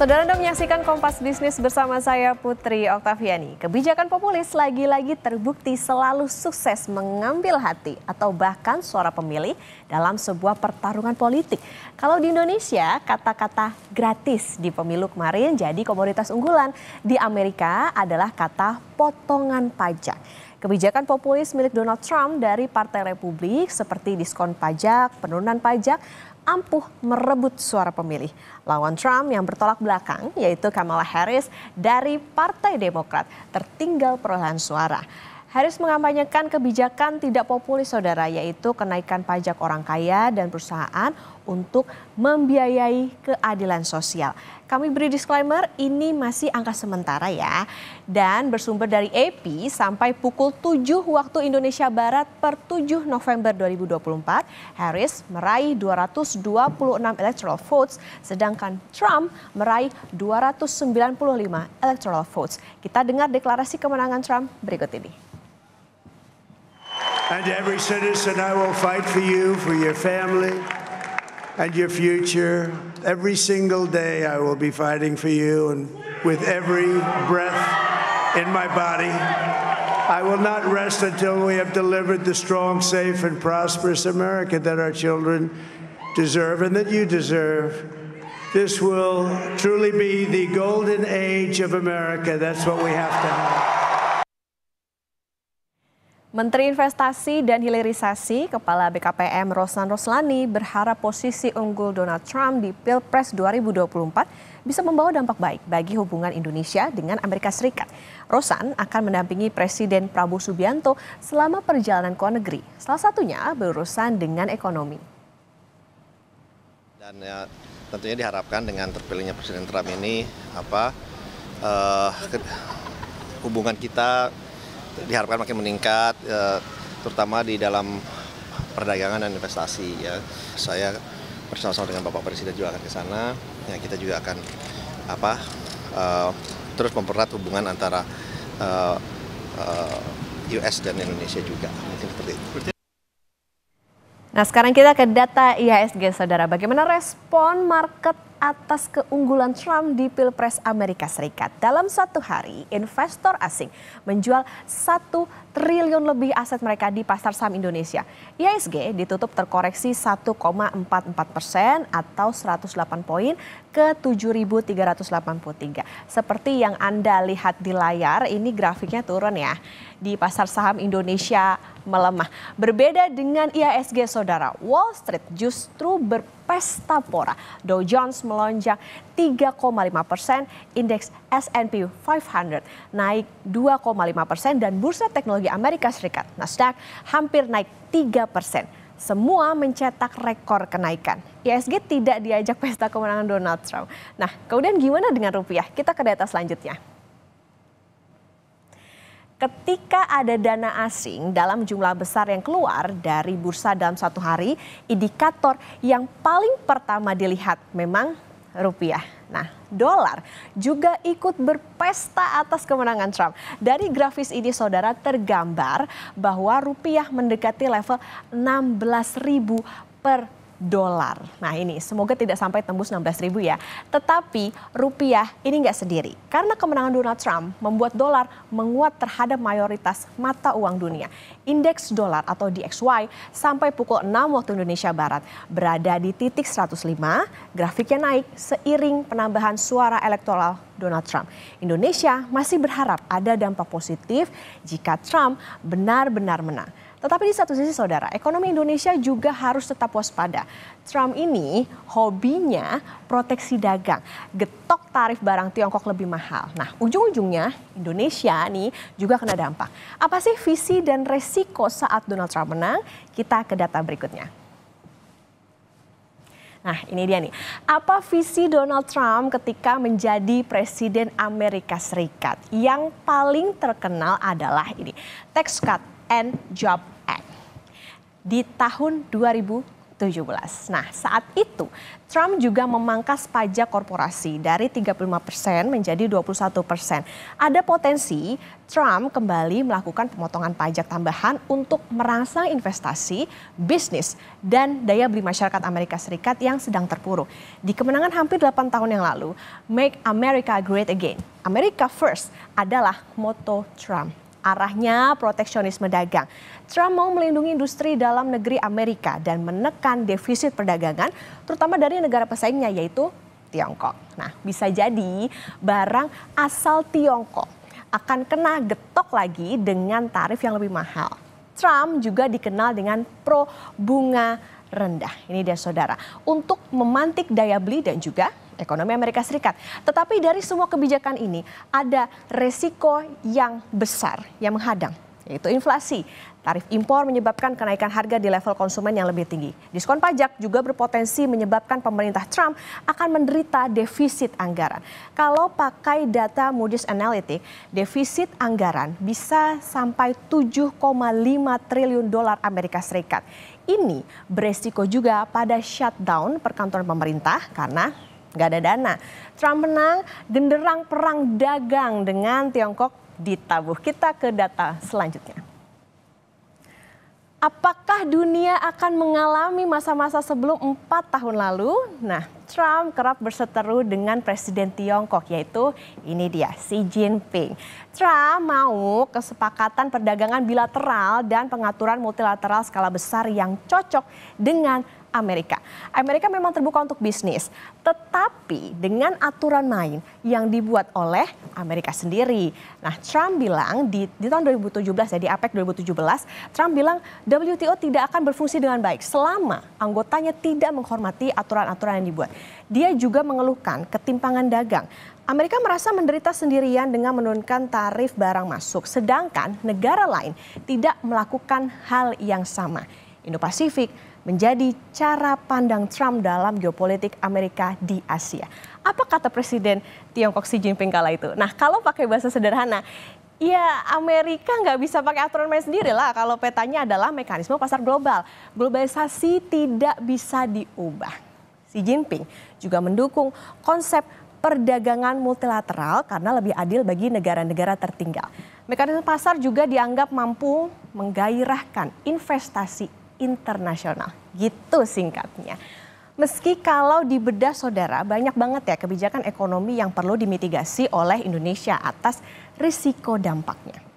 Saudara Anda menyaksikan Kompas Bisnis bersama saya Putri Oktaviani. Kebijakan populis lagi-lagi terbukti selalu sukses mengambil hati atau bahkan suara pemilih dalam sebuah pertarungan politik. Kalau di Indonesia, kata-kata gratis di pemilu kemarin jadi komoditas unggulan. Di Amerika adalah kata potongan pajak. Kebijakan populis milik Donald Trump dari Partai Republik seperti diskon pajak, penurunan pajak, ampuh merebut suara pemilih. Lawan Trump yang bertolak belakang yaitu Kamala Harris dari Partai Demokrat tertinggal perolehan suara. Harris mengampanyekan kebijakan tidak populis saudara yaitu kenaikan pajak orang kaya dan perusahaan untuk membiayai keadilan sosial. Kami beri disclaimer ini masih angka sementara ya dan bersumber dari AP sampai pukul 7 waktu Indonesia Barat per 7 November 2024 Harris meraih 226 electoral votes sedangkan Trump meraih 295 electoral votes. Kita dengar deklarasi kemenangan Trump berikut ini. and every citizen, I will fight for you, for your family, and your future. Every single day, I will be fighting for you, and with every breath in my body, I will not rest until we have delivered the strong, safe, and prosperous America that our children deserve and that you deserve. This will truly be the golden age of America. That's what we have to have. Menteri Investasi dan Hilirisasi, Kepala BKPM Roslan Roslani berharap posisi unggul Donald Trump di Pilpres 2024 bisa membawa dampak baik bagi hubungan Indonesia dengan Amerika Serikat. Rosan akan mendampingi Presiden Prabowo Subianto selama perjalanan ke negeri, salah satunya berurusan dengan ekonomi. Dan ya, tentunya diharapkan dengan terpilihnya Presiden Trump ini apa uh, hubungan kita diharapkan makin meningkat, eh, terutama di dalam perdagangan dan investasi. Ya, saya bersama-sama dengan Bapak Presiden juga akan ke sana. Ya, kita juga akan apa uh, terus mempererat hubungan antara uh, eh, uh, US dan Indonesia juga. Mungkin seperti itu. Nah, sekarang kita ke data IHSG, saudara. Bagaimana respon market atas keunggulan Trump di Pilpres Amerika Serikat. Dalam satu hari, investor asing menjual 1 triliun lebih aset mereka di pasar saham Indonesia. IHSG ditutup terkoreksi 1,44 persen atau 108 poin ke 7.383. Seperti yang Anda lihat di layar, ini grafiknya turun ya. Di pasar saham Indonesia melemah. Berbeda dengan IHSG saudara, Wall Street justru berpesta pora. Dow Jones melonjak 3,5 persen, indeks S&P 500 naik 2,5 persen dan bursa teknologi teknologi Amerika Serikat, Nasdaq, hampir naik 3 persen. Semua mencetak rekor kenaikan. ISG tidak diajak pesta kemenangan Donald Trump. Nah, kemudian gimana dengan rupiah? Kita ke data selanjutnya ketika ada dana asing dalam jumlah besar yang keluar dari bursa dalam satu hari, indikator yang paling pertama dilihat memang rupiah. Nah, dolar juga ikut berpesta atas kemenangan Trump. Dari grafis ini saudara tergambar bahwa rupiah mendekati level 16.000 per dolar. Nah ini semoga tidak sampai tembus 16 ribu ya. Tetapi rupiah ini nggak sendiri. Karena kemenangan Donald Trump membuat dolar menguat terhadap mayoritas mata uang dunia. Indeks dolar atau DXY sampai pukul 6 waktu Indonesia Barat berada di titik 105. Grafiknya naik seiring penambahan suara elektoral Donald Trump. Indonesia masih berharap ada dampak positif jika Trump benar-benar menang. Tetapi di satu sisi saudara, ekonomi Indonesia juga harus tetap waspada. Trump ini hobinya proteksi dagang, getok tarif barang Tiongkok lebih mahal. Nah ujung-ujungnya Indonesia nih juga kena dampak. Apa sih visi dan resiko saat Donald Trump menang? Kita ke data berikutnya. Nah, ini dia nih. Apa visi Donald Trump ketika menjadi presiden Amerika Serikat? Yang paling terkenal adalah ini, tax cut and Job Act di tahun 2017. Nah, saat itu Trump juga memangkas pajak korporasi dari 35% menjadi 21%. Ada potensi Trump kembali melakukan pemotongan pajak tambahan untuk merangsang investasi, bisnis, dan daya beli masyarakat Amerika Serikat yang sedang terpuruk. Di kemenangan hampir 8 tahun yang lalu, Make America Great Again, America First adalah moto Trump. Arahnya proteksionisme dagang. Trump mau melindungi industri dalam negeri Amerika dan menekan defisit perdagangan, terutama dari negara pesaingnya yaitu Tiongkok. Nah, bisa jadi barang asal Tiongkok akan kena getok lagi dengan tarif yang lebih mahal. Trump juga dikenal dengan pro bunga rendah. Ini dia saudara. Untuk memantik daya beli dan juga ekonomi Amerika Serikat. Tetapi dari semua kebijakan ini ada resiko yang besar yang menghadang yaitu inflasi. Tarif impor menyebabkan kenaikan harga di level konsumen yang lebih tinggi. Diskon pajak juga berpotensi menyebabkan pemerintah Trump akan menderita defisit anggaran. Kalau pakai data Moody's Analytics, defisit anggaran bisa sampai 7,5 triliun dolar Amerika Serikat. Ini beresiko juga pada shutdown perkantoran pemerintah karena nggak ada dana. Trump menang genderang perang dagang dengan Tiongkok ditabuh. Kita ke data selanjutnya. Apakah dunia akan mengalami masa-masa sebelum empat tahun lalu? Nah, Trump kerap berseteru dengan Presiden Tiongkok, yaitu ini dia, Xi Jinping. Trump mau kesepakatan perdagangan bilateral dan pengaturan multilateral skala besar yang cocok dengan Amerika. Amerika memang terbuka untuk bisnis, tetapi dengan aturan main yang dibuat oleh Amerika sendiri. Nah, Trump bilang di, di tahun 2017 ya di APEC 2017, Trump bilang WTO tidak akan berfungsi dengan baik selama anggotanya tidak menghormati aturan-aturan yang dibuat. Dia juga mengeluhkan ketimpangan dagang. Amerika merasa menderita sendirian dengan menurunkan tarif barang masuk, sedangkan negara lain tidak melakukan hal yang sama. Indo-Pasifik menjadi cara pandang Trump dalam geopolitik Amerika di Asia. Apa kata Presiden Tiongkok Xi Jinping kala itu? Nah kalau pakai bahasa sederhana, ya Amerika nggak bisa pakai aturan main sendiri lah kalau petanya adalah mekanisme pasar global. Globalisasi tidak bisa diubah. Xi Jinping juga mendukung konsep perdagangan multilateral karena lebih adil bagi negara-negara tertinggal. Mekanisme pasar juga dianggap mampu menggairahkan investasi internasional. Gitu singkatnya. Meski kalau di bedah saudara banyak banget ya kebijakan ekonomi yang perlu dimitigasi oleh Indonesia atas risiko dampaknya.